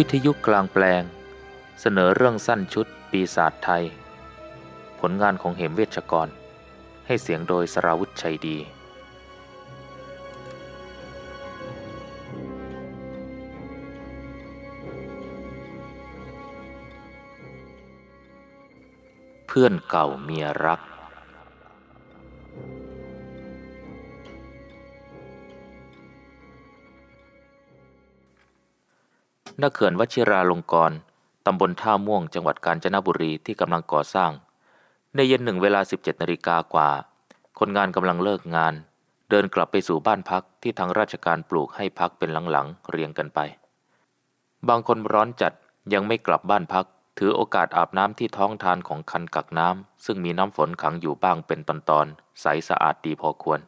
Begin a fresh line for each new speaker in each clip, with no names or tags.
วิทยุกลางแปลงเสนอเรื่องสั้นชุดปีศาจไทย ผลงานของเหมเวชกรให้เสียงโดยสราวุฒิชัยดี เพื่อนเก่าเมียรักณเขื่อนวชิราลงกรณ์ ตำบลท่าม่วงจังหวัดกาญจนบุรีที่กำลังก่อสร้าง ในเย็นหนึ่งเวลา 17นาฬิกากว่า คนงานกำลังเลิกงาน เดินกลับไปสู่บ้านพักที่ทางราชการปลูกให้พักเป็นหลังๆ เรียงกันไป บางคนร้อนจัดยังไม่กลับบ้านพัก ถือโอกาสอาบน้ำที่ท้องทานของคันกักน้ำ ซึ่งมีน้ำฝนขังอยู่บ้างเป็นตอนๆใสสะอาดดีพอควร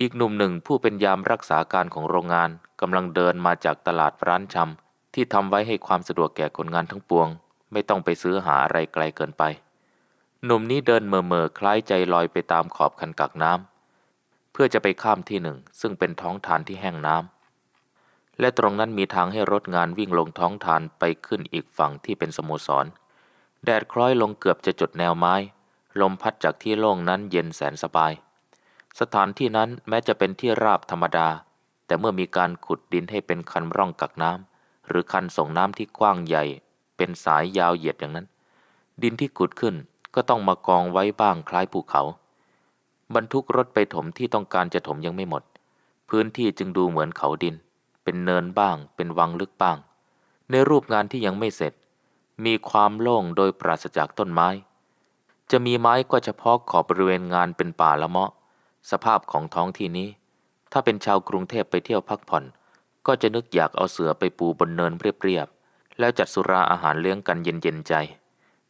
อีกหนุ่มหนึ่งผู้เป็นยามรักษาการของโรงงานกำลังเดินมาจากตลาดร้านชำ ที่ทำไว้ให้ความสะดวกแก่คนงานทั้งปวง ไม่ต้องไปซื้อหาอะไรไกลเกินไป หนุ่มนี้เดินเมื่อ ๆ คล้ายใจลอยไปตามขอบคันกักน้ำเพื่อจะไปข้ามที่หนึ่ง ซึ่งเป็นท้องฐานที่แห้งน้ำ และตรงนั้นมีทางให้รถงานวิ่งลงท้องฐานไปขึ้นอีกฝั่งที่เป็นสโมสร แดดคล้อยลงเกือบจะจุดแนวไม้ ลมพัดจากที่โล่งนั้นเย็นแสนสบาย สถานที่นั้นแม้จะเป็นที่ราบธรรมดาแต่เมื่อมีการขุดดินให้เป็นคันร่องกักน้ำหรือคันส่งน้ำที่กว้างใหญ่ เป็นสายยาวเหยียดอย่างนั้น ดินที่ขุดขึ้นก็ต้องมากองไว้บ้างคล้ายภูเขา บรรทุกรถไปถมที่ต้องการจะถมยังไม่หมด พื้นที่จึงดูเหมือนเขาดิน เป็นเนินบ้าง เป็นวังลึกบ้าง ในรูปงานที่ยังไม่เสร็จ มีความโล่งโดยปราศจากต้นไม้ จะมีไม้ก็เฉพาะขอบบริเวณงานเป็นป่าละเมาะ สภาพของท้องที่นี้ถ้าเป็นชาวกรุงเทพไปเที่ยวพักผ่อน ก็จะนึกอยากเอาเสือไปปูบนเนินเรียบๆแล้วจัดสุราอาหารเลี้ยงกันเย็น ๆ ใจ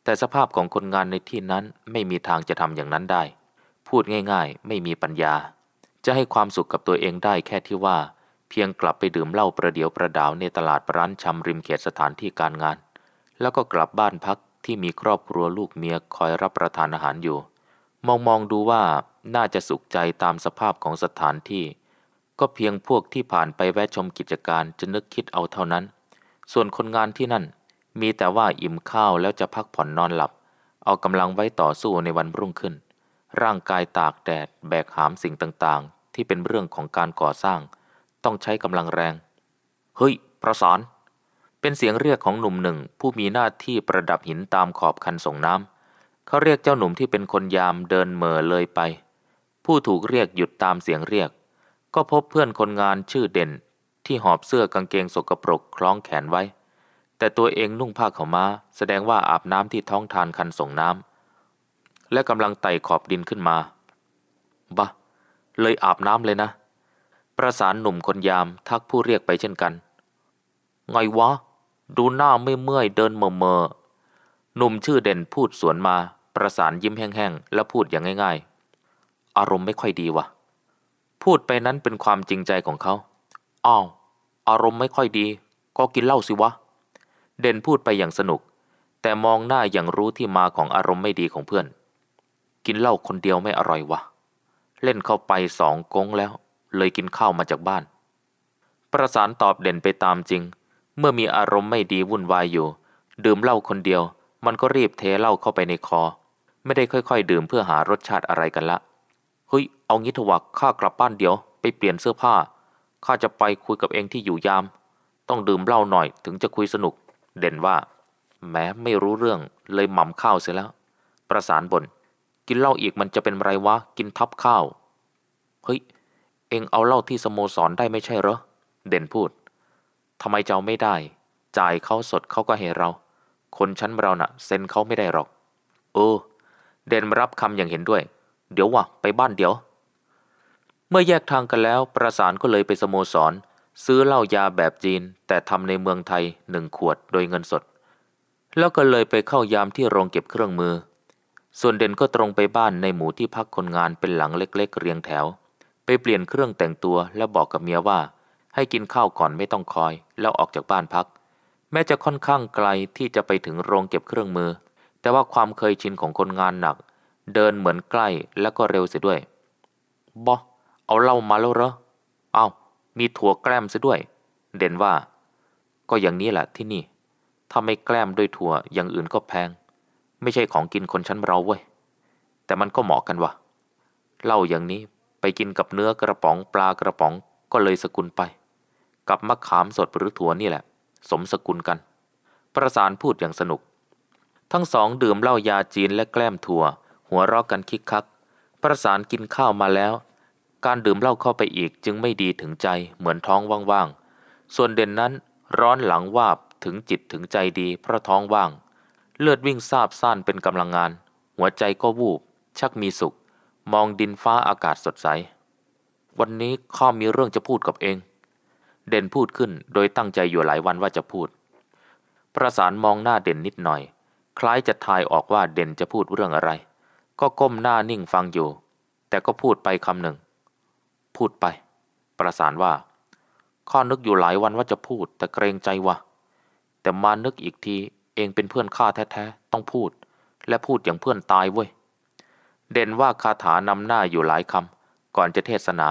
แต่สภาพของคนงานในที่นั้นไม่มีทางจะทำอย่างนั้นได้ พูดง่าย ๆ ไม่มีปัญญา จะให้ความสุขกับตัวเองได้แค่ที่ว่าเพียงกลับไปดื่มเหล้าประเดี๋ยวประดาว ในตลาดร้านชำริมเขตสถานที่การงาน แล้วก็กลับบ้านพักที่มีครอบครัวลูกเมียคอยรับประทานอาหารอยู่ มองๆดูว่าน่าจะสุขใจตามสภาพของสถานที่ก็เพียงพวกที่ผ่านไปแวะชมกิจการจะนึกคิดเอาเท่านั้น ส่วนคนงานที่นั่นมีแต่ว่าอิ่มข้าวแล้วจะพักผ่อนนอนหลับ เอากำลังไว้ต่อสู้ในวันรุ่งขึ้น ร่างกายตากแดดแบกหามสิ่งต่างๆ ที่เป็นเรื่องของการก่อสร้าง ต้องใช้กำลังแรง เฮ้ย ประสานเป็นเสียงเรียกของหนุ่มหนึ่งผู้มีหน้าที่ประดับหินตามขอบคันส่งน้ำเขาเรียกเจ้าหนุ่มที่เป็นคนยามเดินเหม่อเลยไป ผู้ถูกเรียกหยุดตามเสียงเรียกก็พบเพื่อนคนงานชื่อเด่น ที่หอบเสื้อกางเกงสกปรกคล้องแขนไว้ แต่ตัวเองนุ่งผ้าขาวม้าแสดงว่าอาบน้ำที่ท้องทานคันส่งน้ำและกำลังไต่ขอบดินขึ้นมา บะ เลยอาบน้ำเลยนะ ประสานหนุ่มคนยามทักผู้เรียกไปเช่นกัน ไงวะ ดูหน้าไม่เมื่อยเดินเมอเมอหนุ่มชื่อเด่นพูดสวนมา ประสานยิ้มแห้งๆและพูดอย่างง่าย ๆ อารมณ์ไม่ค่อยดีวะพูดไปนั้นเป็นความจริงใจของเขา อ้าว อารมณ์ไม่ค่อยดี ก็กินเหล้าสิวะ เด่นพูดไปอย่างสนุก แต่มองหน้าอย่างรู้ที่มาของอารมณ์ไม่ดีของเพื่อน กินเหล้าคนเดียวไม่อร่อยวะ เล่นเข้าไปสองกงแล้ว เลยกินข้าวมาจากบ้าน ประสานตอบเด่นไปตามจริง เมื่อมีอารมณ์ไม่ดีวุ่นวายอยู่ ดื่มเหล้าคนเดียว มันก็รีบเทเหล้าเข้าไปในคอ ไม่ได้ค่อยๆดื่มเพื่อหารสชาติอะไรกันละเฮ้ยเอางี้เถอะวะข้ากลับบ้านเดี๋ยว ไปเปลี่ยนเสื้อผ้า ข้าจะไปคุยกับเองที่อยู่ยาม ต้องดื่มเหล้าหน่อยถึงจะคุยสนุก เด่นว่า แม้ไม่รู้เรื่องเลยหม่ำข้าวเสียแล้ว ประสานบนกินเหล้าอีกมันจะเป็นไรวะ กินทับข้าว เฮ้ย เองเอาเหล้าที่สโมสรได้ไม่ใช่เหรอ เด่นพูด ทำไมเจ้าไม่ได้ จ่ายเขาสดเขาก็เหนเรา คนชั้นเรานะ่ะเซ็นเขาไม่ได้หรอก เออ เด่นรับคำอย่างเห็นด้วยเดี๋ยววะไปบ้านเดี๋ยว เมื่อแยกทางกันแล้วประสานก็เลยไปสโมสร ซื้อเหล้ายาแบบจีน แต่ทำในเมืองไทยหนึ่งขวดโดยเงินสด แล้วก็เลยไปเข้ายามที่โรงเก็บเครื่องมือ ส่วนเด่นก็ตรงไปบ้านในหมู่ที่พักคนงานเป็นหลังเล็ก ๆ เรียงแถว ไปเปลี่ยนเครื่องแต่งตัว และบอกกับเมียว่า ให้กินข้าวก่อนไม่ต้องคอย แล้วออกจากบ้านพัก แม้จะค่อนข้างไกลที่จะไปถึงโรงเก็บเครื่องมือ แต่ว่าความเคยชินของคนงานหนักเดินเหมือนใกล้แล้วก็เร็วเสียด้วยบอเอาเหล้ามาแล้วเหรอ เอามีถั่วแกล้มเสียด้วย เด่นว่า ก็อย่างนี้แหละที่นี่ ถ้าไม่แกล้มด้วยถั่วอย่างอื่นก็แพง ไม่ใช่ของกินคนชั้นเราเว้ย แต่มันก็เหมาะกันวะเหล้าอย่างนี้ไปกินกับเนื้อกระป๋องปลากระป๋องก็เลยสกุลไป กับมะขามสดหรือถั่วนี่แหละ สมสกุลกัน ประสานพูดอย่างสนุก ทั้งสองดื่มเหล้ายาจีนและแกล้มถั่วหัวเราะกันคิกคักประสานกินข้าวมาแล้ว การดื่มเหล้าเข้าไปอีกจึงไม่ดีถึงใจเหมือนท้องว่างๆ ส่วนเด่นนั้นร้อนหลังวาบถึงจิตถึงใจดีเพราะท้องว่าง เลือดวิ่งซาบซ่านเป็นกำลังงาน หัวใจก็วูบ ชักมีสุข มองดินฟ้าอากาศสดใส วันนี้ข้ามีเรื่องจะพูดกับเอง เด่นพูดขึ้นโดยตั้งใจอยู่หลายวันว่าจะพูด ประสานมองหน้าเด่นนิดหน่อย คล้ายจะทายออกว่าเด่นจะพูดเรื่องอะไรก็ก้มหน้านิ่งฟังอยู่ แต่ก็พูดไปคำหนึ่ง พูดไป ประสานว่า ข้อนึกอยู่หลายวันว่าจะพูด แต่เกรงใจวะแต่มานึกอีกที เองเป็นเพื่อนข้าแท้ๆ ต้องพูด และพูดอย่างเพื่อนตายเว้ย เด่นว่าคาถานำหน้าอยู่หลายคำก่อนจะเทศนา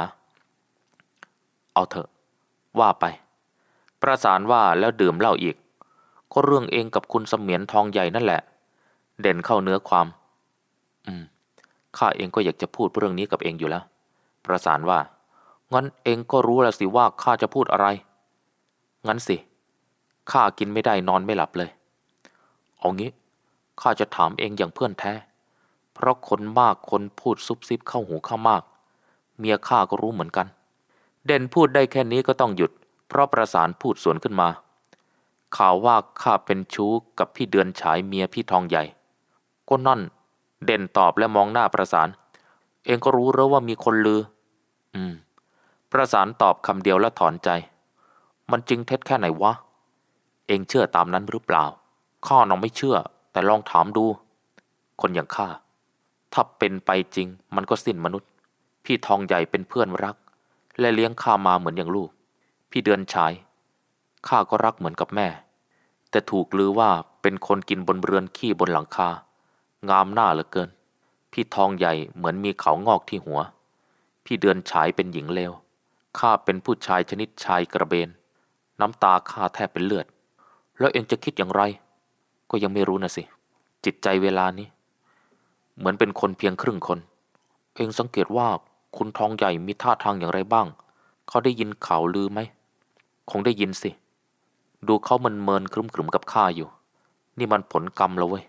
เอาเถอะว่าไป ประสานว่าแล้วดื่มเหล้าอีก ก็เรื่องเองกับคุณเสมียนทองใหญ่นั่นแหละ เด่นเข้าเนื้อความอืมข้าเองก็อยากจะพูดเรื่องนี้กับเองอยู่แล้ว ประสานว่า งั้นเองก็รู้แล้วสิว่าข้าจะพูดอะไร งั้น สิข้ากินไม่ได้นอนไม่หลับเลยเอางี้ข้าจะถามเองอย่างเพื่อนแท้ เพราะคนมากคนพูดซุบซิบเข้าหูข้ามาก เมียข้าก็รู้เหมือนกัน เด่น พูดได้แค่ นี้ก็ต้องหยุด เพราะประสานพูดสวนขึ้นมา ข่าวว่าข้าเป็นชู้กับพี่เดือนฉายเมียพี่ทองใหญ่ก็นั่นเด่นตอบและมองหน้าประสาน เองก็รู้แล้วว่ามีคนลือ อืม ประสานตอบคำเดียวและถอนใจ มันจริงเท็จแค่ไหนวะ เองเชื่อตามนั้นหรือเปล่า ข้อน้องไม่เชื่อแต่ลองถามดู คนอย่างข้า ถ้าเป็นไปจริงมันก็สิ้นมนุษย์ พี่ทองใหญ่เป็นเพื่อนรัก และเลี้ยงข้ามาเหมือนอย่างลูก พี่เดือนชาย ข้าก็รักเหมือนกับแม่ แต่ถูกลือว่าเป็นคนกินบนเรือนขี้บนหลังคางามหน้าเหลือเกิน พี่ทองใหญ่เหมือนมีเขางอกที่หัว พี่เดือนฉายเป็นหญิงเลว ข้าเป็นผู้ชายชนิดชายกระเบน น้ำตาข้าแทบเป็นเลือด แล้วเองจะคิดอย่างไร ก็ยังไม่รู้นะสิ จิตใจเวลานี้ เหมือนเป็นคนเพียงครึ่งคน เองสังเกตว่าคุณทองใหญ่มีท่าทางอย่างไรบ้าง เขาได้ยินข่าวลือไหม คงได้ยินสิ ดูเขามันเมินครึมๆกับข้าอยู่ นี่มันผลกรรมแล้วเว้ย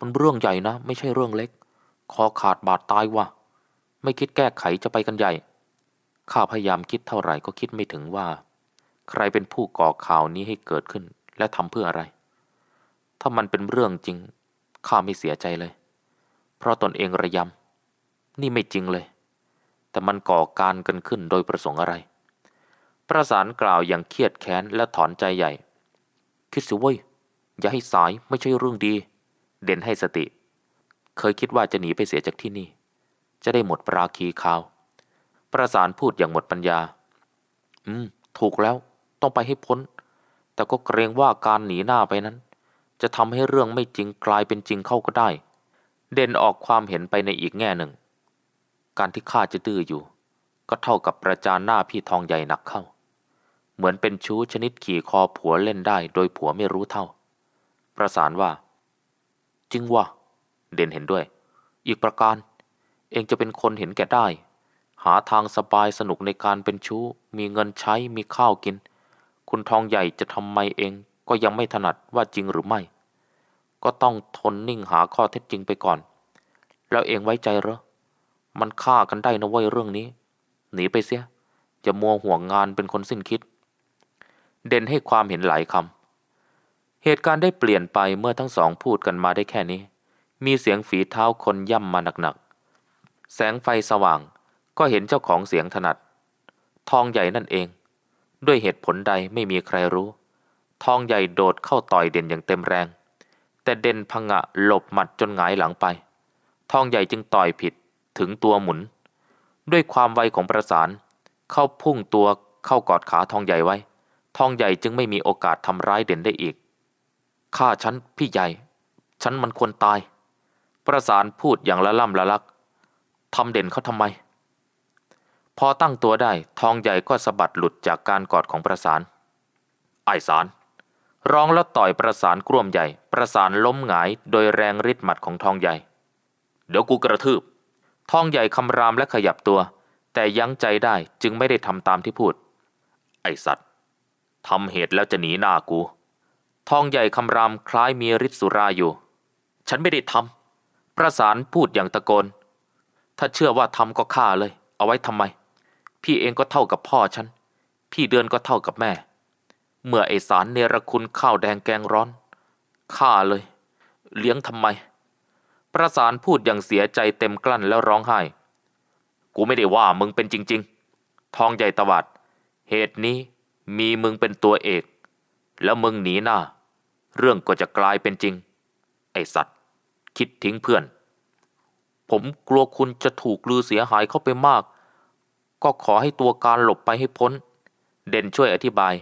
มันเรื่องใหญ่นะไม่ใช่เรื่องเล็กคอขาดบาดตายวะไม่คิดแก้ไขจะไปกันใหญ่ข้าพยายามคิดเท่าไหร่ก็คิดไม่ถึงว่า ใครเป็นผู้ก่อข่าวนี้ให้เกิดขึ้นและทำเพื่ออะไร ถ้ามันเป็นเรื่องจริงข้าไม่เสียใจเลย เพราะตนเองระยำนี่ไม่จริงเลยแต่มันก่อการกันขึ้นโดยประสงค์อะไร ประสานกล่าวอย่างเครียดแค้นและถอนใจใหญ่คิดสิเว้ยอย่าให้สายไม่ใช่เรื่องดีเด่นให้สติ เคยคิดว่าจะหนีไปเสียจากที่นี่ จะได้หมดปราคีคาว ประสานพูดอย่างหมดปัญญา อืม ถูกแล้ว ต้องไปให้พ้น แต่ก็เกรงว่าการหนีหน้าไปนั้น จะทำให้เรื่องไม่จริงกลายเป็นจริงเข้าก็ได้ เด่นออกความเห็นไปในอีกแง่หนึ่ง การที่ข้าจะดื้ออยู่ ก็เท่ากับประจานหน้าพี่ทองใหญ่หนักเข้า เหมือนเป็นชู้ชนิดขี่คอผัวเล่นได้โดยผัวไม่รู้เท่า ประสานว่าจริงวะเด่นเห็นด้วย อีกประการ เองจะเป็นคนเห็นแก่ได้ หาทางสบายสนุกในการเป็นชู้มีเงินใช้มีข้าวกิน คุณทองใหญ่จะทำไมเองก็ยังไม่ถนัดว่าจริงหรือไม่ ก็ต้องทนนิ่งหาข้อเท็จจริงไปก่อน แล้วเองไว้ใจเหรอมันฆ่ากันได้นะว้ยเรื่องนี้ หนีไปเสียจะมัวห่วงงานเป็นคนสิ้นคิด เด่นให้ความเห็นหลายคำเหตุการณ์ได้เปลี่ยนไปเมื่อทั้งสองพูดกันมาได้แค่นี้ มีเสียงฝีเท้าคนย่ำมาหนักๆ แสงไฟสว่างก็เห็นเจ้าของเสียงถนัด ทองใหญ่นั่นเอง ด้วยเหตุผลใดไม่มีใครรู้ ทองใหญ่โดดเข้าต่อยเด่นอย่างเต็มแรง แต่เด่นพังะหลบหมัดจนหงายหลังไป ทองใหญ่จึงต่อยผิดถึงตัวหมุน ด้วยความไวของประสาน เข้าพุ่งตัวเข้ากอดขาทองใหญ่ไว้ทองใหญ่จึงไม่มีโอกาสทำร้ายเด่นได้อีกฆ่าฉันพี่ใหญ่ฉันมันควรตาย ประสานพูดอย่างละล่ำละลัก ทำเด่นเขาทำไม พอตั้งตัวได้ทองใหญ่ก็สะบัดหลุดจากการกอดของประสาน ไอสาร ร้องแล้วต่อยประสานกลุ่มใหญ่ ประสานล้มหงายโดยแรงริดหมัดของทองใหญ่ เดี๋ยวกูกระทืบทองใหญ่คำรามและขยับตัว แต่ยั้งใจได้จึงไม่ได้ทำตามที่พูด ไอสัตว์ ทำเหตุแล้วจะหนีหน้ากูทองใหญ่คำรามคล้ายมีฤทธิ์สุราอยู่ ฉันไม่ได้ทำประสานพูดอย่างตะโกน ถ้าเชื่อว่าทำก็ฆ่าเลย เอาไว้ทำไม พี่เองก็เท่ากับพ่อฉัน พี่เดือนก็เท่ากับแม่ เมื่อไอสารเนรคุณข้าวแดงแกงร้อน ฆ่าเลย เลี้ยงทำไม ประสานพูดอย่างเสียใจเต็มกลั้นแล้วร้องไห้ กูไม่ได้ว่ามึงเป็นจริงๆ ทองใหญ่ตวาด เหตุนี้มีมึงเป็นตัวเอก แล้วมึงหนีหน้าเรื่องก็จะกลายเป็นจริง ไอสัตว์ คิดทิ้งเพื่อน ผมกลัวคุณจะถูกลือเสียหายเข้าไปมาก ก็ขอให้ตัวการหลบไปให้พ้น เด่นช่วยอธิบาย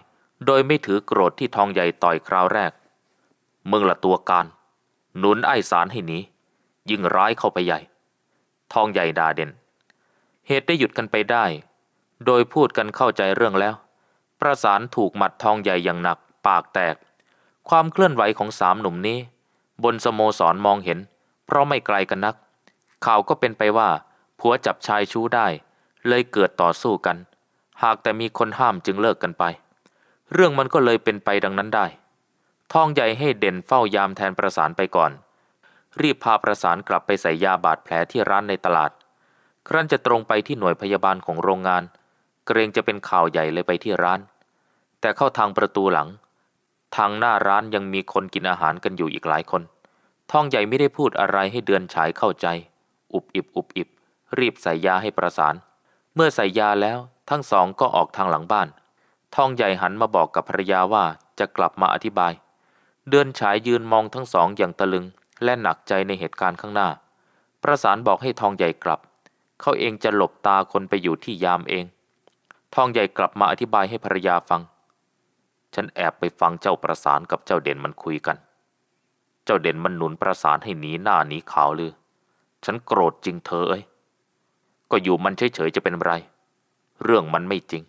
โดยไม่ถือโกรธที่ทองใหญ่ต่อยคราวแรก มึงละตัวการ หนุนไอสารให้หนี ยิ่งร้ายเข้าไปใหญ่ ทองใหญ่ดาเด่น เหตุได้หยุดกันไปได้ โดยพูดกันเข้าใจเรื่องแล้ว ประสานถูกหมัดทองใหญ่อย่างหนัก ปากแตกความเคลื่อนไหวของสามหนุ่มนี้ บนสโมสรมองเห็น เพราะไม่ไกลกันนัก ข่าวก็เป็นไปว่าผัวจับชายชู้ได้ เลยเกิดต่อสู้กัน หากแต่มีคนห้ามจึงเลิกกันไป เรื่องมันก็เลยเป็นไปดังนั้นได้ทองใหญ่ให้เด่นเฝ้ายามแทนประสานไปก่อน รีบพาประสานกลับไปใส่ยาบาดแผลที่ร้านในตลาด ครั้นจะตรงไปที่หน่วยพยาบาลของโรงงาน เกรงจะเป็นข่าวใหญ่เลยไปที่ร้าน แต่เข้าทางประตูหลังทางหน้าร้านยังมีคนกินอาหารกันอยู่อีกหลายคนท่องใหญ่ไม่ได้พูดอะไรให้เดือนฉายเข้าใจ อุบอิบอุบอิบ รีบใส่ยาให้ประสาน เมื่อใส่ยาแล้วทั้งสองก็ออกทางหลังบ้าน ท่องใหญ่หันมาบอกกับภรรยาว่าจะกลับมาอธิบาย เดือนฉายยืนมองทั้งสองอย่างตะลึงและหนักใจในเหตุการณ์ข้างหน้า ประสานบอกให้ทองใหญ่กลับเขาเองจะหลบตาคนไปอยู่ที่ยามเอง ทองใหญ่กลับมาอธิบายให้ภรรยาฟังฉันแอบไปฟังเจ้าประสานกับเจ้าเด่นมันคุยกัน เจ้าเด่นมันหนุนประสานให้หนีหน้าหนีขาวลือ ฉันโกรธจริงเธอเอ้ย ก็อยู่มันเฉยๆ จะเป็นไร เรื่องมันไม่จริง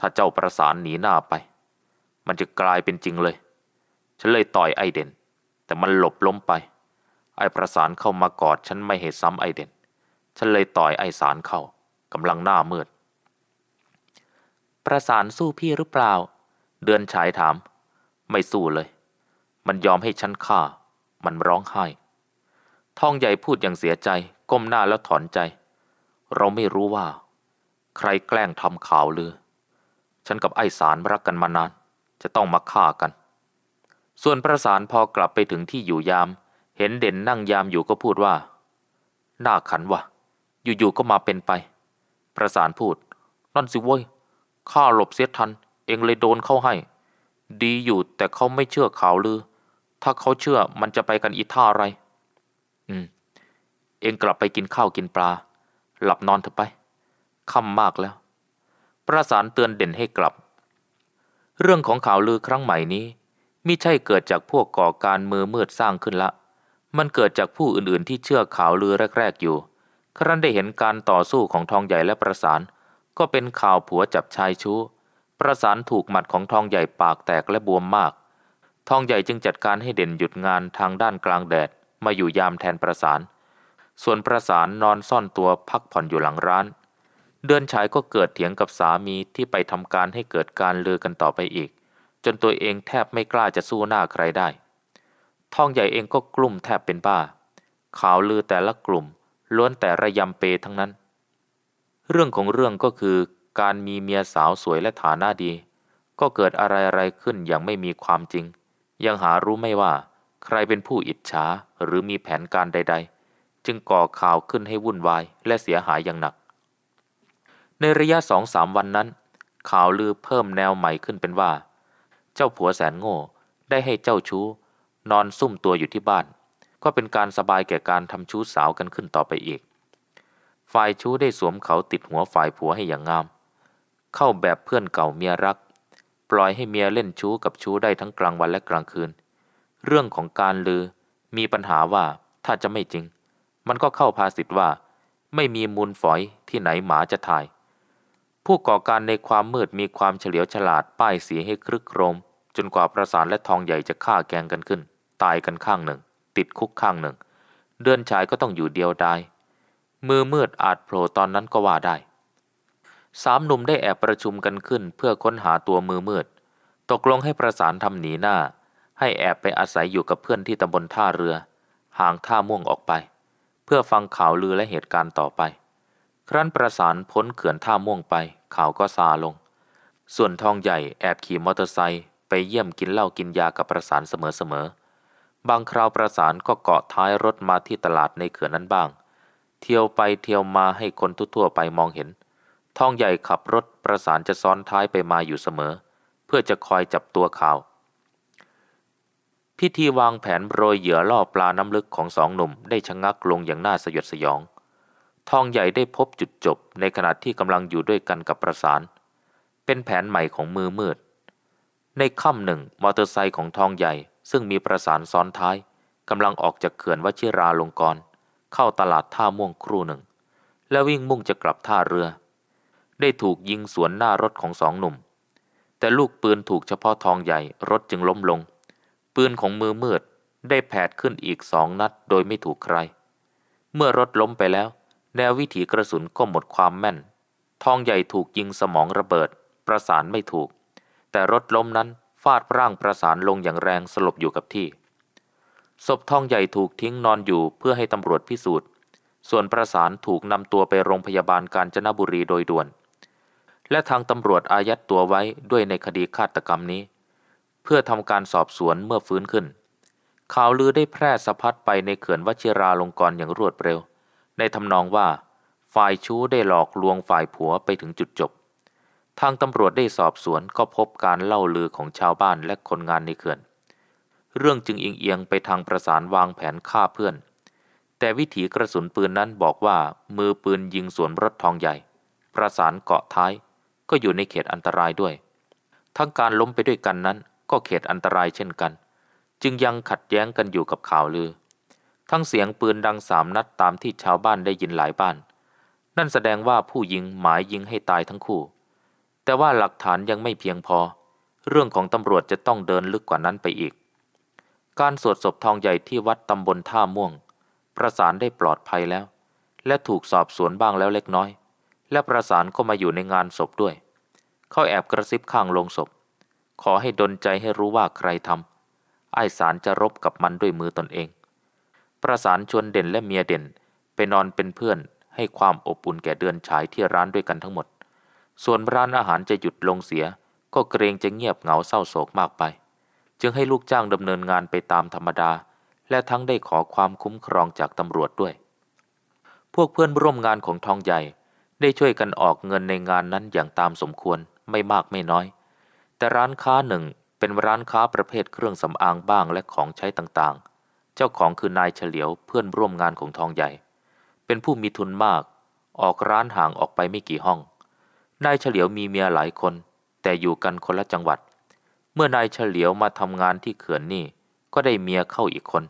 ถ้าเจ้าประสานหนีหน้าไป มันจะกลายเป็นจริงเลย ฉันเลยต่อยไอเด่น แต่มันหลบล้มไป ไอประสานเข้ามากอดฉันไม่เหตุซ้ำไอเด่น ฉันเลยต่อยไอสารเข้ากำลังหน้ามืดประสานสู้พี่หรือเปล่าเดือนชายถาม ไม่สู้เลย มันยอมให้ฉันฆ่า มันร้องไห้ทองใหญ่พูดอย่างเสียใจ ก้มหน้าแล้วถอนใจ เราไม่รู้ว่า ใครแกล้งทำข่าวลือ ฉันกับไอ้สารรักกันมานาน จะต้องมาฆ่ากัน ส่วนประสานพอกลับไปถึงที่อยู่ยาม เห็นเด่นนั่งยามอยู่ก็พูดว่า น่าขันวะอยู่ๆก็มาเป็นไป ประสานพูดนั่นสิเว้ยข้าหลบเสียทันเองเลยโดนเข้าให้ ดีอยู่แต่เขาไม่เชื่อข่าวลือ ถ้าเขาเชื่อมันจะไปกันอีท่าอะไร อืมเองกลับไปกินข้าวกินปลา หลับนอนเถอะไปค่ำมากแล้ว ประสานเตือนเด่นให้กลับ เรื่องของข่าวลือครั้งใหม่นี้มิใช่เกิดจากพวกก่อการมือมืดสร้างขึ้นละ มันเกิดจากผู้อื่นๆ ที่เชื่อข่าวลือแรก ๆอยู่ ครั้นได้เห็นการต่อสู้ของทองใหญ่และประสาน ก็เป็นข่าวผัวจับชายชู้ประสานถูกหมัดของทองใหญ่ปากแตกและบวมมาก ทองใหญ่จึงจัดการให้เด่นหยุดงานทางด้านกลางแดด มาอยู่ยามแทนประสาน ส่วนประสานนอนซ่อนตัวพักผ่อนอยู่หลังร้าน เดือนชายก็เกิดเถียงกับสามีที่ไปทำการให้เกิดการเลือกันต่อไปอีก จนตัวเองแทบไม่กล้าจะสู้หน้าใครได้ ทองใหญ่เองก็กลุ่มแทบเป็นบ้า ข่าวลือแต่ละกลุ่ม ล้วนแต่ระยำเปทั้งนั้น เรื่องของเรื่องก็คือการมีเมียสาวสวยและฐานะดี ก็เกิดอะไรๆขึ้นอย่างไม่มีความจริง ยังหารู้ไม่ว่า ใครเป็นผู้อิจฉาหรือมีแผนการใด ๆ จึงก่อข่าวขึ้นให้วุ่นวายและเสียหายอย่างหนัก ในระยะสองสามวันนั้น ข่าวลือเพิ่มแนวใหม่ขึ้นเป็นว่า เจ้าผัวแสนโง่ ได้ให้เจ้าชู้ นอนซุ่มตัวอยู่ที่บ้าน ก็เป็นการสบายแก่การทำชู้สาวกันขึ้นต่อไปอีก ฝ่ายชู้ได้สวมเขาติดหัวฝ่ายผัวให้อย่างงามเข้าแบบเพื่อนเก่าเมียรัก ปล่อยให้เมียเล่นชู้กับชู้ได้ทั้งกลางวันและกลางคืน เรื่องของการลือมีปัญหาว่าถ้าจะไม่จริง มันก็เข้าภาษิตว่า ไม่มีมูลฝอยที่ไหนหมาจะถ่าย ผู้ก่อการในความมืดมีความเฉลียวฉลาดป้ายสีให้ครึกโครม จนกว่าประสานและทองใหญ่จะฆ่าแกงกันขึ้น ตายกันข้างหนึ่ง ติดคุกข้างหนึ่ง เดือนชายก็ต้องอยู่เดียวดายมือมืดอาจโผล่ตอนนั้นก็ว่าได้สามหนุ่มได้แอบประชุมกันขึ้นเพื่อค้นหาตัวมือมืด ตกลงให้ประสานทำหนีหน้า ให้แอบไปอาศัยอยู่กับเพื่อนที่ตำบลท่าเรือห่างท่าม่วงออกไป เพื่อฟังข่าวลือและเหตุการณ์ต่อไป ครั้นประสานพ้นเขื่อนท่าม่วงไป ข่าวก็ซาลง ส่วนทองใหญ่แอบขี่มอเตอร์ไซค์ไปเยี่ยมกินเหล้ากินยากับประสานเสมอๆบางคราวประสานก็เกาะท้ายรถมาที่ตลาดในเขื่อนนั้นบ้าง เที่ยวไปเที่ยวมาให้คนทั่วๆไปมองเห็นทองใหญ่ขับรถประสานจะซ้อนท้ายไปมาอยู่เสมอ เพื่อจะคอยจับตัวข่าว พิธีวางแผนโรยเหยื่อล่อปลาน้ำลึกของสองหนุ่มได้ชะงักลงอย่างน่าสยดสยอง ทองใหญ่ได้พบจุดจบในขณะที่กำลังอยู่ด้วยกันกับประสาน เป็นแผนใหม่ของมือมืด ในค่ำหนึ่ง มอเตอร์ไซค์ของทองใหญ่ซึ่งมีประสานซ้อนท้ายกำลังออกจากเขื่อนวชิราลงกรเข้าตลาดท่าม่วงครู่หนึ่ง และวิ่งมุ่งจะกลับท่าเรือได้ถูกยิงสวนหน้ารถของสองหนุ่ม แต่ลูกปืนถูกเฉพาะทองใหญ่รถจึงล้มลง ปืนของมือมืดได้แผดขึ้นอีกสองนัดโดยไม่ถูกใคร เมื่อรถล้มไปแล้ว แนววิถีกระสุนก็หมดความแม่น ทองใหญ่ถูกยิงสมองระเบิด ประสานไม่ถูก แต่รถล้มนั้นฟาดร่างประสานลงอย่างแรงสลบอยู่กับที่ ศพทองใหญ่ถูกทิ้งนอนอยู่เพื่อให้ตำรวจพิสูจน์ ส่วนประสานถูกนำตัวไปโรงพยาบาลกาญจนบุรีโดยด่วนและทางตำรวจอายัดตัวไว้ด้วยในคดีฆาตกรรมนี้ เพื่อทำการสอบสวนเมื่อฟื้นขึ้น ข่าวลือได้แพร่สะพัดไปในเขื่อนวชิราลงกรณอย่างรวดเร็ว ในทำนองว่า ฝ่ายชู้ได้หลอกลวงฝ่ายผัวไปถึงจุดจบ ทางตำรวจได้สอบสวนก็พบการเล่าลือของชาวบ้านและคนงานในเขื่อนเรื่องจึงเอียงไปทางประสานวางแผนฆ่าเพื่อน แต่วิถีกระสุนปืนนั้นบอกว่ามือปืนยิงสวนรถทองใหญ่ ประสานเกาะท้ายก็อยู่ในเขตอันตรายด้วย ทั้งการล้มไปด้วยกันนั้น ก็เขตอันตรายเช่นกัน จึงยังขัดแย้งกันอยู่กับข่าวลือ ทั้งเสียงปืนดังสามนัดตามที่ชาวบ้านได้ยินหลายบ้าน นั่นแสดงว่าผู้ยิงหมายยิงให้ตายทั้งคู่ แต่ว่าหลักฐานยังไม่เพียงพอ เรื่องของตำรวจจะต้องเดินลึกกว่านั้นไปอีก การสวดศพทองใหญ่ที่วัดตำบลท่าม่วง ประสานได้ปลอดภัยแล้ว และถูกสอบสวนบ้างแล้วเล็กน้อยและประสานก็มาอยู่ในงานศพด้วย เขาแอบกระซิบข้างลงศพ ขอให้ดนใจให้รู้ว่าใครทำไอ้สารจะรบกับมันด้วยมือตนเอง ประสานชวนเด่นและเมียเด่น ไปนอนเป็นเพื่อนให้ความอบอุ่นแก่เดือนฉายที่ร้านด้วยกันทั้งหมด ส่วนร้านอาหารจะหยุดลงเสีย ก็เกรงจะเงียบเหงาเศร้าโศกมากไป จึงให้ลูกจ้างดำเนินงานไปตามธรรมดา และทั้งได้ขอความคุ้มครองจากตำรวจด้วย พวกเพื่อนร่วมงานของทองใหญ่ได้ช่วยกันออกเงินในงานนั้นอย่างตามสมควรไม่มากไม่น้อย แต่ร้านค้าหนึ่งเป็นร้านค้าประเภทเครื่องสำอางบ้างและของใช้ต่างๆ เจ้าของคือนายเฉลียวเพื่อนร่วมงานของทองใหญ่ เป็นผู้มีทุนมาก ออกร้านห่างออกไปไม่กี่ห้อง นายเฉลียวมีเมียหลายคน แต่อยู่กันคนละจังหวัด เมื่อนายเฉลียวมาทำงานที่เขื่อนนี่ก็ได้เมียเข้าอีกคน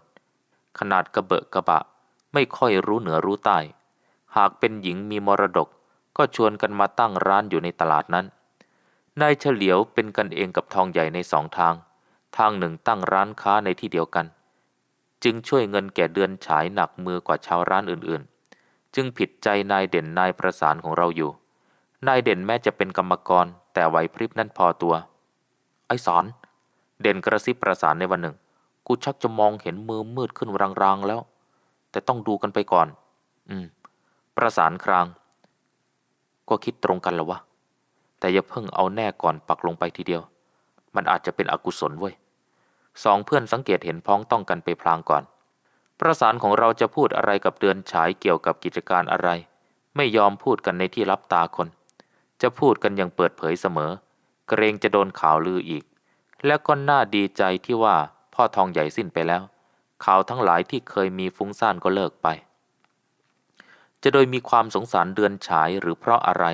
ขนาดกระเบะกระบะไม่ค่อยรู้เหนือรู้ใต้ หากเป็นหญิงมีมรดกก็ชวนกันมาตั้งร้านอยู่ในตลาดนั้น นายเฉลียวเป็นกันเองกับทองใหญ่ในสองทาง ทางหนึ่งตั้งร้านค้าในที่เดียวกัน จึงช่วยเงินแก่เดือนฉายหนักมือกว่าชาวร้านอื่นๆ จึงผิดใจนายเด่นนายประสานของเราอยู่ นายเด่นแม้จะเป็นกรรมกรแต่ไหวพริบนั่นพอตัว ไอ้สอน เด่นกระซิบประสานในวันหนึ่ง กูชักจะมองเห็นมือมืดขึ้นรางๆแล้ว แต่ต้องดูกันไปก่อน อืม ประสานครางก็คิดตรงกันแล้วะ แต่อย่าเพิ่งเอาแน่ก่อนปักลงไปทีเดียว มันอาจจะเป็นอกุศลเว้ย สองเพื่อนสังเกตเห็นพ้องต้องกันไปพลางก่อน ประสานของเราจะพูดอะไรกับเดือนฉายเกี่ยวกับกิจการอะไร ไม่ยอมพูดกันในที่รับตาคน จะพูดกันอย่างเปิดเผยเสมอ เกรงจะโดนข่าวลืออีก และก็น่าดีใจที่ว่าพ่อทองใหญ่สิ้นไปแล้ว ข่าวทั้งหลายที่เคยมีฟุ้งซ่านก็เลิกไปจะโดยมีความสงสารเดือนฉายหรือเพราะอะไร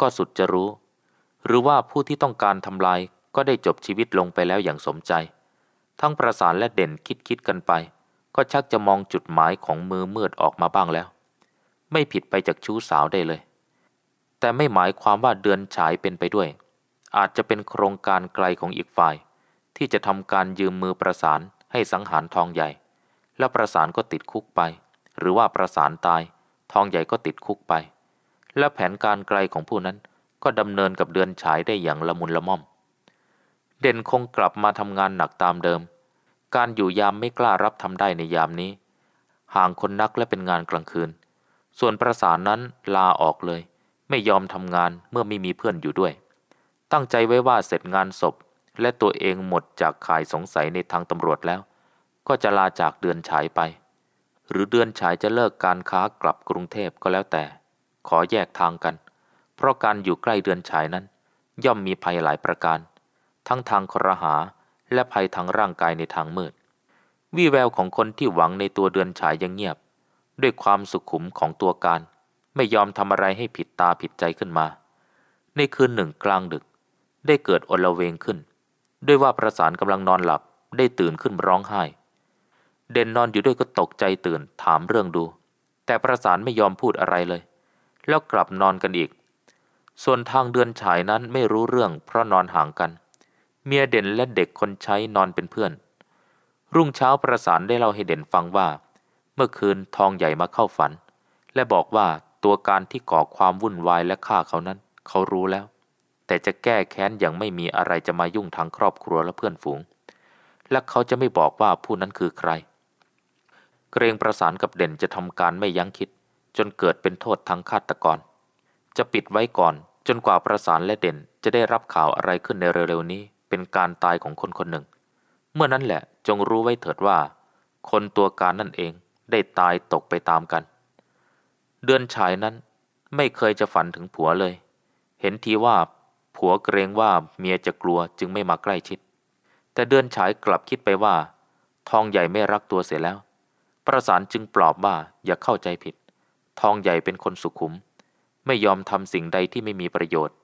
ก็สุดจะรู้ หรือว่าผู้ที่ต้องการทำลายก็ได้จบชีวิตลงไปแล้วอย่างสมใจ ทั้งประสานและเด่นคิดคิดกันไป ก็ชักจะมองจุดหมายของมือมืดออกมาบ้างแล้ว ไม่ผิดไปจากชู้สาวได้เลย แต่ไม่หมายความว่าเดือนฉายเป็นไปด้วย อาจจะเป็นโครงการไกลของอีกฝ่าย ที่จะทำการยืมมือประสานให้สังหารทองใหญ่ แล้วประสานก็ติดคุกไป หรือว่าประสานตายทองใหญ่ก็ติดคุกไป และแผนการไกลของผู้นั้นก็ดำเนินกับเดือนฉายได้อย่างละมุนละม่อม เด่นคงกลับมาทำงานหนักตามเดิม การอยู่ยามไม่กล้ารับทำได้ในยามนี้ ห่างคนนักและเป็นงานกลางคืน ส่วนประสานนั้นลาออกเลย ไม่ยอมทำงานเมื่อไม่มีเพื่อนอยู่ด้วย ตั้งใจไว้ว่าเสร็จงานศพและตัวเองหมดจากข่ายสงสัยในทางตำรวจแล้ว ก็จะลาจากเดือนฉายไปหรือเดือนฉายจะเลิกการค้ากลับกรุงเทพก็แล้วแต่ ขอแยกทางกัน เพราะการอยู่ใกล้เดือนฉายนั้น ย่อมมีภัยหลายประการ ทั้งทางครหาและภัยทางร่างกายในทางมืดวี่แววของคนที่หวังในตัวเดือนฉายยังเงียบ ด้วยความสุขุมของตัวการ ไม่ยอมทำอะไรให้ผิดตาผิดใจขึ้นมา ในคืนหนึ่งกลางดึก ได้เกิดอลเวงขึ้น ด้วยว่าประสานกำลังนอนหลับได้ตื่นขึ้นร้องไห้เด่นนอนอยู่ด้วยก็ตกใจตื่นถามเรื่องดู แต่ประสานไม่ยอมพูดอะไรเลย แล้วกลับนอนกันอีก ส่วนทางเดือนฉายนั้นไม่รู้เรื่องเพราะนอนห่างกัน เมียเด่นและเด็กคนใช้นอนเป็นเพื่อน รุ่งเช้าประสานได้เล่าให้เด่นฟังว่า เมื่อคืนทองใหญ่มาเข้าฝัน และบอกว่าตัวการที่ก่อความวุ่นวายและฆ่าเขานั้น เขารู้แล้ว แต่จะแก้แค้นอย่างไม่มีอะไรจะมายุ่งทางครอบครัวและเพื่อนฝูง และเขาจะไม่บอกว่าผู้นั้นคือใครเกรงประสานกับเด่นจะทำการไม่ยั้งคิด จนเกิดเป็นโทษทางฆาตกร จะปิดไว้ก่อนจนกว่าประสานและเด่นจะได้รับข่าวอะไรขึ้นในเร็วๆนี้เป็นการตายของคนคนหนึ่ง เมื่อนั้นแหละจงรู้ไว้เถิดว่า คนตัวการนั่นเองได้ตายตกไปตามกัน เดือนฉายนั้นไม่เคยจะฝันถึงผัวเลย เห็นทีว่า ผัวเกรงว่าเมียจะกลัวจึงไม่มาใกล้ชิด แต่เดือนฉายกลับคิดไปว่า ทองใหญ่ไม่รักตัวเสียแล้วประสานจึงปลอบว่าอย่าเข้าใจผิดทองใหญ่เป็นคนสุขุม ไม่ยอมทำสิ่งใดที่ไม่มีประโยชน์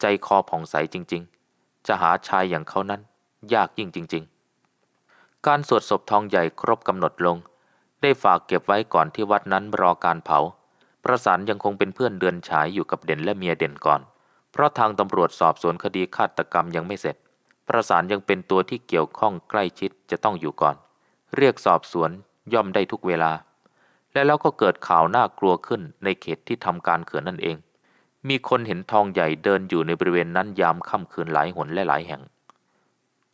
ใจคอผ่องใสจริงๆ จะหาชายอย่างเขานั้น ยากยิ่งจริงๆ การสวดศพทองใหญ่ครบกำหนดลง ได้ฝากเก็บไว้ก่อนที่วัดนั้นรอการเผา ประสานยังคงเป็นเพื่อนเดือนฉายอยู่กับเด่นและเมียเด่นก่อน เพราะทางตำรวจสอบสวนคดีฆาตกรรมยังไม่เสร็จ ประสานยังเป็นตัวที่เกี่ยวข้องใกล้ชิดจะต้องอยู่ก่อน เรียกสอบสวนย่อมได้ทุกเวลา และแล้วก็เกิดข่าวน่ากลัวขึ้นในเขตที่ทำการเขื่อนนั่นเอง มีคนเห็นทองใหญ่เดินอยู่ในบริเวณนั้น ยามค่ำคืนหลายหนและหลายแห่ง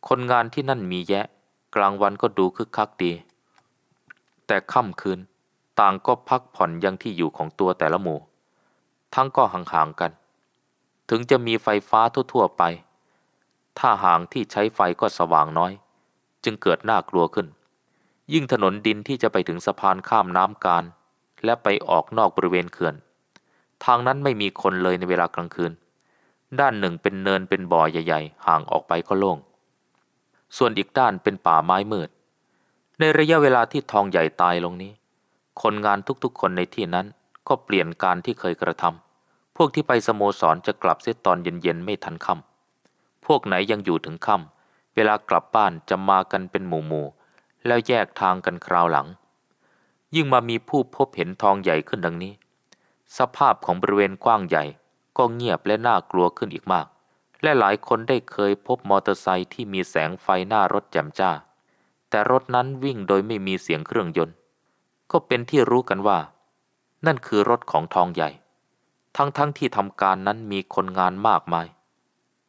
คนงานที่นั่นมีแยะ กลางวันก็ดูคึกคักดี แต่ค่ำคืน ต่างก็พักผ่อนยังที่อยู่ของตัวแต่ละหมู่ ทั้งก็ห่างๆกัน ถึงจะมีไฟฟ้าทั่วๆไป ถ้าห่างที่ใช้ไฟก็สว่างน้อย จึงเกิดน่ากลัวขึ้นยิ่งถนนดินที่จะไปถึงสะพานข้ามน้ำการและไปออกนอกบริเวณเขื่อนทางนั้นไม่มีคนเลยในเวลากลางคืน ด้านหนึ่งเป็นเนินเป็นบ่อใหญ่ ๆ ห่างออกไปก็โล่ง ส่วนอีกด้านเป็นป่าไม้มืด ในระยะเวลาที่ทองใหญ่ตายลงนี้ คนงานทุกๆคนในที่นั้นก็เปลี่ยนการที่เคยกระทำพวกที่ไปสโมสรจะกลับเสียตอนเย็นๆไม่ทันค่ำพวกไหนยังอยู่ถึงค่ำเวลากลับบ้านจะมากันเป็นหมู่หมู่แล้วแยกทางกันคราวหลัง ยิ่งมามีผู้พบเห็นทองใหญ่ขึ้นดังนี้ สภาพของบริเวณกว้างใหญ่ ก็เงียบและน่ากลัวขึ้นอีกมาก และหลายคนได้เคยพบมอเตอร์ไซค์ที่มีแสงไฟหน้ารถแจ่มจ้า แต่รถนั้นวิ่งโดยไม่มีเสียงเครื่องยนต์ ก็เป็นที่รู้กันว่า นั่นคือรถของทองใหญ่ ทั้งๆทที่ทำการนั้นมีคนงานมากมาย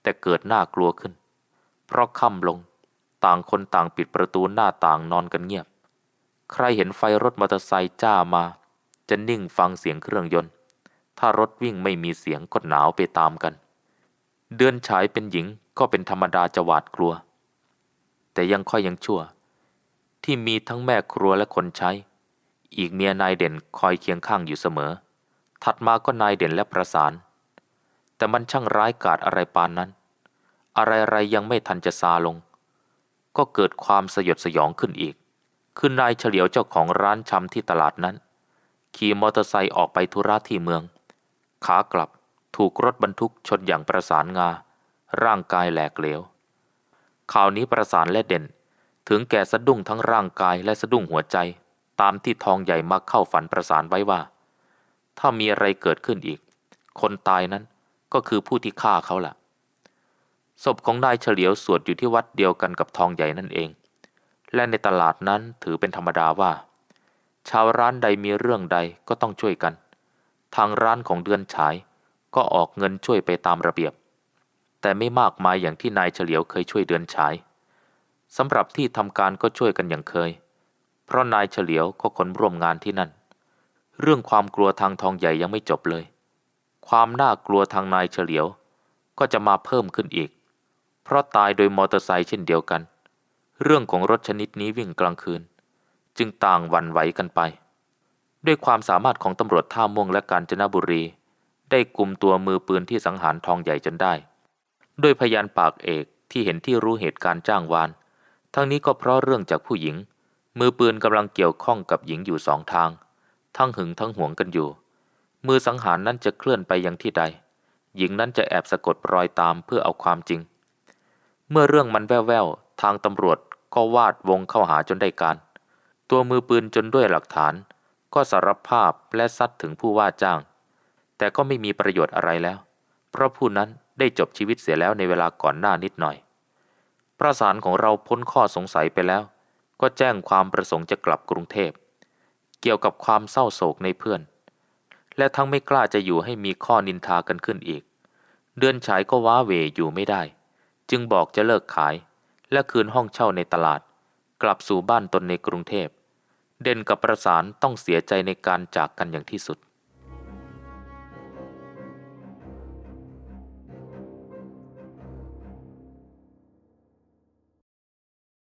แต่เกิดน่ากลัวขึ้น เพราะค่ำลงต่างคนต่างปิดประตูหน้าต่างนอนกันเงียบ ใครเห็นไฟรถมอเตอร์ไซค์จ้ามาจะนิ่งฟังเสียงเครื่องยนต์ ถ้ารถวิ่งไม่มีเสียงก็หนาวไปตามกัน เดือนฉายเป็นหญิงก็เป็นธรรมดาจะหวาดกลัว แต่ยังค่อยยังชั่ว ที่มีทั้งแม่ครัวและคนใช้ อีกเมียนายเด่นคอยเคียงข้างอยู่เสมอ ถัดมาก็นายเด่นและประสาน แต่มันช่างร้ายกาจอะไรปานนั้น อะไรๆยังไม่ทันจะซาลงก็เกิดความสยดสยองขึ้นอีกคือนายเฉลียวเจ้าของร้านชำที่ตลาดนั้น ขี่มอเตอร์ไซค์ออกไปธุระที่เมือง ขากลับถูกรถบรรทุกชนอย่างประสานงา ร่างกายแหลกเหลว ข่าวนี้ประสานและเด่น ถึงแก่สะดุ้งทั้งร่างกายและสะดุ้งหัวใจ ตามที่ทองใหญ่มาเข้าฝันประสานไว้ว่า ถ้ามีอะไรเกิดขึ้นอีก คนตายนั้นก็คือผู้ที่ฆ่าเขาละ่ะศพของนายเฉลียวสวดอยู่ที่วัดเดียวกันกับทองใหญ่นั่นเอง และในตลาดนั้นถือเป็นธรรมดาว่า ชาวร้านใดมีเรื่องใดก็ต้องช่วยกัน ทางร้านของเดือนฉายก็ออกเงินช่วยไปตามระเบียบ แต่ไม่มากมายอย่างที่นายเฉลียวเคยช่วยเดือนฉาย สำหรับที่ทำการก็ช่วยกันอย่างเคย เพราะนายเฉลียวก็คนร่วมงานที่นั่น เรื่องความกลัวทางทองใหญ่ยังไม่จบเลย ความน่ากลัวทางนายเฉลียวก็จะมาเพิ่มขึ้นอีกเพราะตายโดยมอเตอร์ไซค์เช่นเดียวกัน เรื่องของรถชนิดนี้วิ่งกลางคืน จึงต่างวันไหวกันไป ด้วยความสามารถของตำรวจท่าม่วงและการจนบุรี ได้กลุ่มตัวมือปืนที่สังหารทองใหญ่จนได้ ด้วยพยานปากเอกที่เห็นที่รู้เหตุการณ์จ้างวาน ทั้งนี้ก็เพราะเรื่องจากผู้หญิง มือปืนกำลังเกี่ยวข้องกับหญิงอยู่สองทาง ทั้งหึงทั้งหวงกันอยู่ มือสังหารนั้นจะเคลื่อนไปยังที่ใด หญิงนั้นจะแอบสะกดรอยตามเพื่อเอาความจริงเมื่อเรื่องมันแว่วๆทางตำรวจก็วาดวงเข้าหาจนได้การตัวมือปืนจนด้วยหลักฐานก็สารภาพและซัดถึงผู้ว่าจ้าง แต่ก็ไม่มีประโยชน์อะไรแล้ว เพราะผู้นั้นได้จบชีวิตเสียแล้วในเวลาก่อนหน้านิดหน่อย ประสานของเราพ้นข้อสงสัยไปแล้ว ก็แจ้งความประสงค์จะกลับกรุงเทพ เกี่ยวกับความเศร้าโศกในเพื่อน และทั้งไม่กล้าจะอยู่ให้มีข้อนินทากันขึ้นอีก เดือนฉายก็ว้าเวอยู่ไม่ได้จึงบอกจะเลิกขายและคืนห้องเช่าในตลาด กลับสู่บ้านตนในกรุงเทพ เด่นกับประสานต้องเสียใจในการจากกันอย่างที่สุด